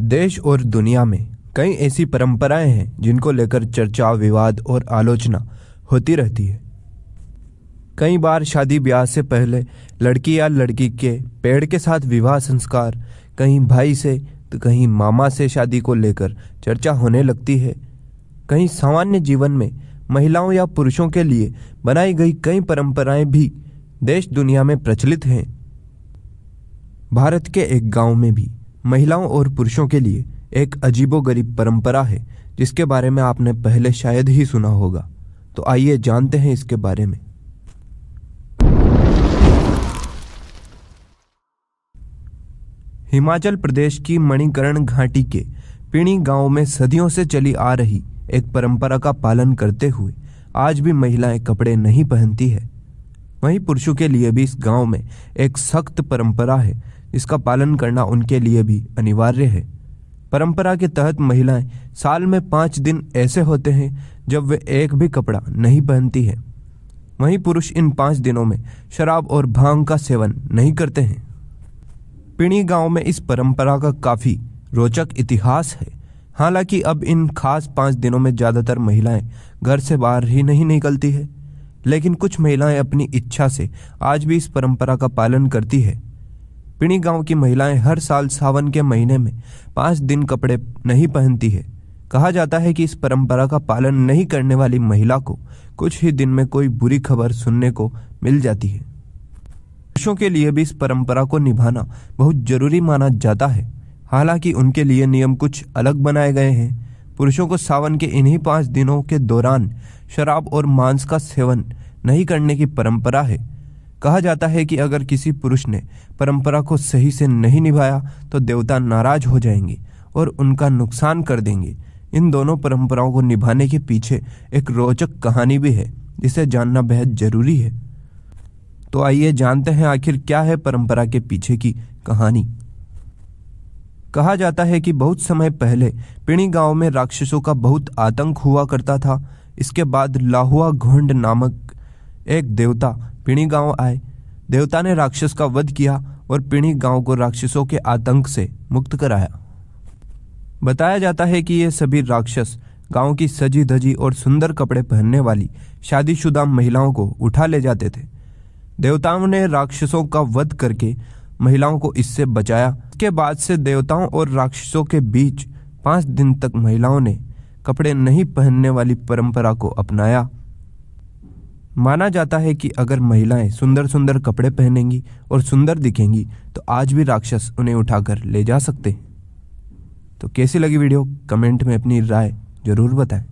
देश और दुनिया में कई ऐसी परंपराएं हैं जिनको लेकर चर्चा विवाद और आलोचना होती रहती है कई बार शादी ब्याह से पहले लड़की या लड़की के पेड़ के साथ विवाह संस्कार कहीं भाई से तो कहीं मामा से शादी को लेकर चर्चा होने लगती है कहीं सामान्य जीवन में महिलाओं या पुरुषों के लिए बनाई गई कई परंपराएं भी देश दुनिया में प्रचलित हैं भारत के एक गांव में भी महिलाओं और पुरुषों के लिए एक अजीबोगरीब परंपरा है जिसके बारे में आपने पहले शायद ही सुना होगा तो आइए जानते हैं इसके बारे में हिमाचल प्रदेश की मणिकरण घाटी के पिणी गांव में सदियों से चली आ रही एक परंपरा का पालन करते हुए आज भी महिलाएं कपड़े नहीं पहनती है वहीं पुरुषों के लिए भी इस गांव में एक सख्त परंपरा है इसका पालन करना उनके लिए भी अनिवार्य है परंपरा के तहत महिलाएं साल में पाँच दिन ऐसे होते हैं जब वे एक भी कपड़ा नहीं पहनती हैं वहीं पुरुष इन पाँच दिनों में शराब और भांग का सेवन नहीं करते हैं पिणी गांव में इस परंपरा का काफ़ी रोचक इतिहास है हालांकि अब इन खास पाँच दिनों में ज़्यादातर महिलाएं घर से बाहर ही नहीं निकलती है लेकिन कुछ महिलाएं अपनी इच्छा से आज भी इस परंपरा का पालन करती है पिणी गांव की महिलाएं हर साल सावन के महीने में पाँच दिन कपड़े नहीं पहनती है कहा जाता है कि इस परंपरा का पालन नहीं करने वाली महिला को कुछ ही दिन में कोई बुरी खबर सुनने को मिल जाती है पुरुषों के लिए भी इस परंपरा को निभाना बहुत जरूरी माना जाता है हालांकि उनके लिए नियम कुछ अलग बनाए गए हैं पुरुषों को सावन के इन्हीं पाँच दिनों के दौरान शराब और मांस का सेवन नहीं करने की परंपरा है कहा जाता है कि अगर किसी पुरुष ने परंपरा को सही से नहीं निभाया तो देवता नाराज हो जाएंगे और उनका नुकसान कर देंगे इन दोनों परंपराओं को निभाने के पीछे एक रोचक कहानी भी है जिसे जानना बेहद जरूरी है तो आइए जानते हैं आखिर क्या है परंपरा के पीछे की कहानी कहा जाता है कि बहुत समय पहले पिणी गांव में राक्षसों का बहुत आतंक हुआ करता था इसके बाद लाहुआ घुंड नामक एक देवता पिणी गांव आए देवता ने राक्षस का वध किया और पिणी गांव को राक्षसों के आतंक से मुक्त कराया बताया जाता है कि ये सभी राक्षस गांव की सजी धजी और सुंदर कपड़े पहनने वाली शादीशुदा महिलाओं को उठा ले जाते थे देवताओं ने राक्षसों का वध करके महिलाओं को इससे बचाया के बाद से देवताओं और राक्षसों के बीच पांच दिन तक महिलाओं ने कपड़े नहीं पहनने वाली परंपरा को अपनाया माना जाता है कि अगर महिलाएं सुंदर सुंदर कपड़े पहनेंगी और सुंदर दिखेंगी तो आज भी राक्षस उन्हें उठाकर ले जा सकते हैं तो कैसी लगी वीडियो कमेंट में अपनी राय ज़रूर बताएं